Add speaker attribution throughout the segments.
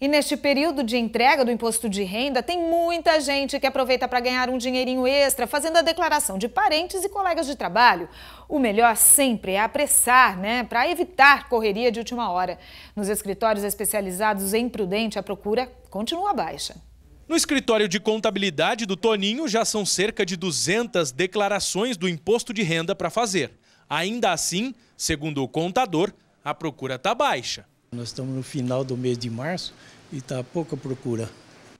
Speaker 1: E neste período de entrega do imposto de renda, tem muita gente que aproveita para ganhar um dinheirinho extra fazendo a declaração de parentes e colegas de trabalho. O melhor sempre é apressar, né, para evitar correria de última hora. Nos escritórios especializados em Prudente, a procura continua baixa.
Speaker 2: No escritório de contabilidade do Toninho já são cerca de 200 declarações do imposto de renda para fazer. Ainda assim, segundo o contador, a procura está baixa.
Speaker 3: Nós estamos no final do mês de março e está pouca procura.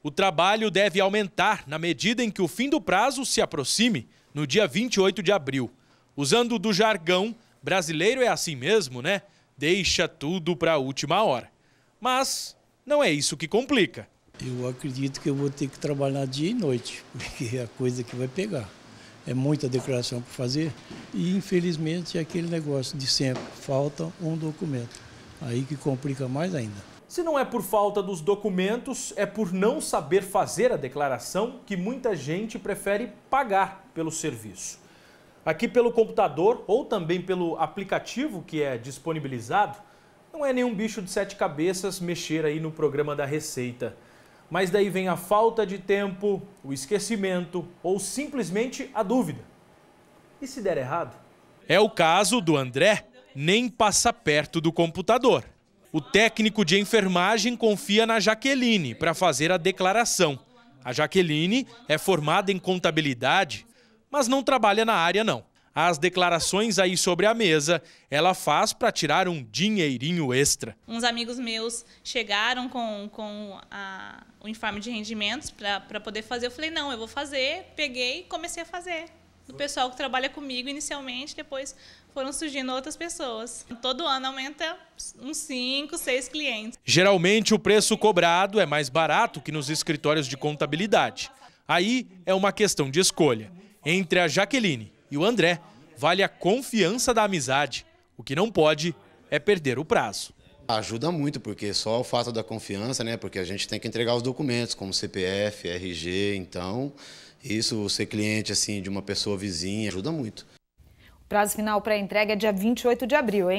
Speaker 2: O trabalho deve aumentar na medida em que o fim do prazo se aproxime, no dia 28 de abril. Usando do jargão, brasileiro é assim mesmo, né? Deixa tudo para a última hora. Mas não é isso que complica.
Speaker 3: Eu acredito que eu vou ter que trabalhar dia e noite, porque é a coisa que vai pegar. É muita declaração para fazer e, infelizmente, é aquele negócio de sempre: falta um documento. Aí que complica mais ainda.
Speaker 2: Se não é por falta dos documentos, é por não saber fazer a declaração que muita gente prefere pagar pelo serviço. Aqui pelo computador ou também pelo aplicativo que é disponibilizado, não é nenhum bicho de sete cabeças mexer aí no programa da Receita. Mas daí vem a falta de tempo, o esquecimento ou simplesmente a dúvida. E se der errado? É o caso do André, nem passa perto do computador. O técnico de enfermagem confia na Jaqueline para fazer a declaração. A Jaqueline é formada em contabilidade, mas não trabalha na área não. As declarações aí sobre a mesa, ela faz para tirar um dinheirinho extra.
Speaker 4: Uns amigos meus chegaram com, com a, o informe de rendimentos para poder fazer. Eu falei, não, eu vou fazer. Peguei e comecei a fazer do pessoal que trabalha comigo inicialmente, depois foram surgindo outras pessoas. Todo ano aumenta uns 5, 6 clientes.
Speaker 2: Geralmente o preço cobrado é mais barato que nos escritórios de contabilidade. Aí é uma questão de escolha. Entre a Jaqueline e o André, vale a confiança da amizade. O que não pode é perder o prazo. Ajuda muito, porque só o fato da confiança, né? Porque a gente tem que entregar os documentos, como CPF, RG, então, isso, ser
Speaker 3: cliente assim de uma pessoa vizinha, ajuda muito.
Speaker 1: O prazo final para entrega é dia 28 de abril, hein?